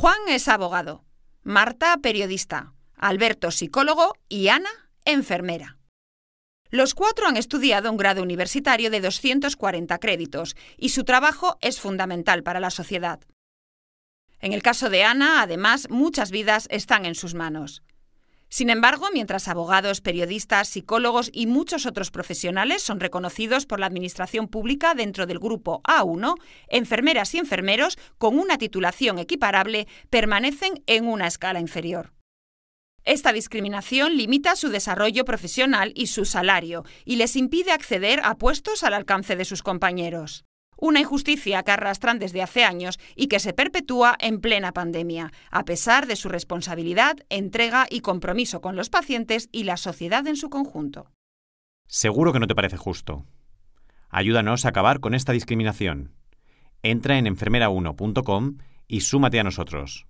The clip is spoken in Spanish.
Juan es abogado, Marta periodista, Alberto psicólogo y Ana enfermera. Los cuatro han estudiado un grado universitario de 240 créditos y su trabajo es fundamental para la sociedad. En el caso de Ana, además, muchas vidas están en sus manos. Sin embargo, mientras abogados, periodistas, psicólogos y muchos otros profesionales son reconocidos por la Administración Pública dentro del grupo A1, enfermeras y enfermeros con una titulación equiparable permanecen en una escala inferior. Esta discriminación limita su desarrollo profesional y su salario, y les impide acceder a puestos al alcance de sus compañeros una injusticia que arrastran desde hace años y que se perpetúa en plena pandemia, a pesar de su responsabilidad, entrega y compromiso con los pacientes y la sociedad en su conjunto. Seguro que no te parece justo. Ayúdanos a acabar con esta discriminación. Entra en enfermera1.com y súmate a nosotros.